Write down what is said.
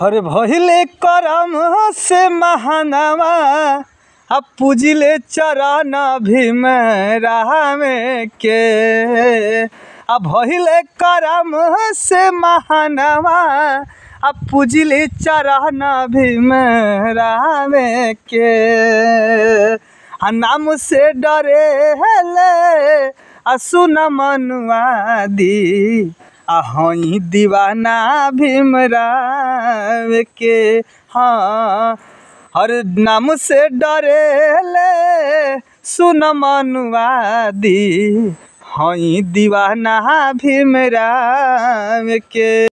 हर भहिले करम से महानवा अब पूजिले चरण भी राम के अब भहिले करम से महानवा अब पूजिले चरण भी मे के आ नाम से डरे हेले सुन मनुआ दी अहई दीवाना भीमराव के हाँ हर नाम से डरे ले सुन मनुवादी हई हाँ दीवाना भीमराव के